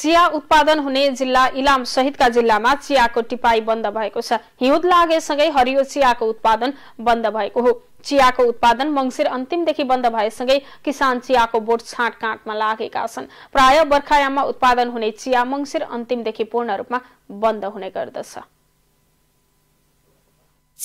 चिया उत्पादन हुने जिल्ला इलाम सहितका जिल्लामा चियाको टिपाई बन्द भएको छ हिउँद लागेसँगै हरियो चियाको उत्पादन बन्द भएको हो चियाको उत्पादन मङ्सिर अन्तिमदेखि बन्द भएसँगै किसान चियाको बोट छाँट काँटमा लागेका छन् प्राय बर्खायाममा उत्पादन हुने चिया मङ्सिर अन्तिमदेखि पूर्ण रूपमा बन्द हुने गर्दछ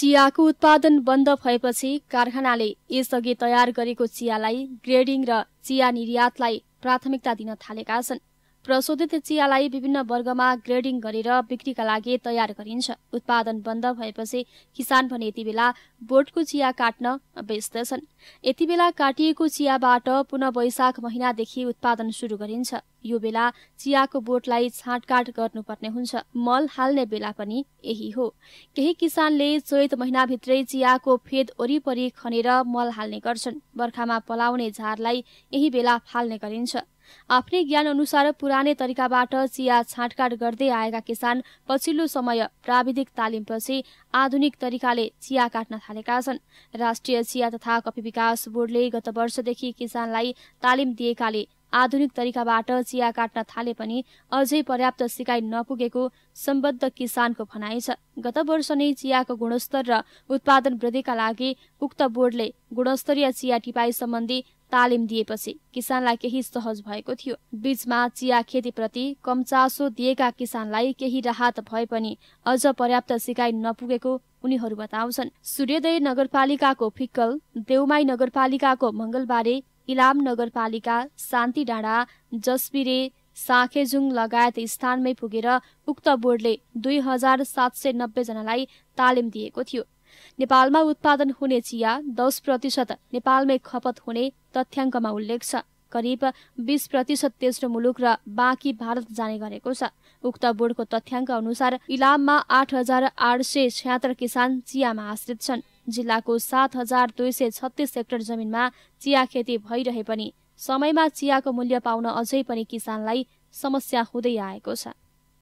चियाको उत्पादन बन्द भएपछि कारखानाले यसअघि तयार गरेको चियालाई ग्रेडिङ र चिया निर्यातलाई प्राथमिकता दिन थालेका छन् प्रशोधित चियालाई विभिन्न वर्गमा ग्रेडिङ गरेर बिक्रीका लागि तयार गरिन्छ उत्पादन बन्द भएपछि किसान भने यति बेला बोटको चिया काट्न व्यस्त छन् यति बेला काटिएको चियाबाट पुनः वैशाख महिनादेखि उत्पादन सुरु गरिन्छ यो बेला चियाको बोटलाई छाँटकाट गर्नुपर्ने हुन्छ मल हाल्ने बेला पनि यही हो केही किसानले चैत महिनाभित्रै चियाको फेद वरिपरि खनेर मल हाल्ने गर्छन् बर्खामा पलाउने झारलाई यही बेला फाल्ने गरिन्छ आफ्नै ज्ञान अनुसार पुरानै तरिकाबाट चिया छाँटकाट गर्दै आएका किसान पछिल्लो समय प्राविधिक तालिमपछि आधुनिक तरिकाले चिया काट्न थालेका छन् राष्ट्रिय चिया तथा कफी विकास बोर्डले गत वर्षदेखि किसानलाई तालिम दिएकाले आधुनिक तरिकाबाट चिया काट्न थाले पनि अझै पर्याप्त सिकाइ नपुगेको सम्बद्ध किसानको भनाइ छ गत वर्ष नै चियाको गुणस्तर र उत्पादन वृद्धिका लागि उक्त बोर्डले गुणस्तरीय चिया टिपाई सम्बन्धी तालिम दिएपछि किसानलाई केही सहज भएको थियो बीचमा चिया खेतीप्रति कम चासो दिएका किसानलाई केही राहत भए पनि अझ पर्याप्त सिकाइ नपुगेको उनीहरू बताउँछन् सूर्योदय नगरपालिकाको फिक्कल देउमाई नगरपालिकाको मङ्गलबारे इलाम नगरपालिका शान्ति डाँडा जसबिरे साखेजुङ लगायत स्थानमै पुगेर उक्त बोर्डले दुई हजार सात सय नब्बेजनालाई तालिम दिएको थियो नेपालमा उत्पादन हुने चिया दस प्रतिशत नेपालमै खपत हुने तथ्याङ्कमा उल्लेख छ करिब बिस प्रतिशत तेस्रो मुलुक र बाँकी भारत जाने गरेको छ उक्त बोर्डको तथ्याङ्क अनुसार इलाममा आठ हजार आठ सय किसान चियामा आश्रित छन् जिल्लाको सात हजार दुई सय छत्तिस हेक्टर जमिनमा चिया खेती भइरहे पनि समयमा चियाको मूल्य पाउन अझै पनि किसानलाई समस्या हुँदै आएको छ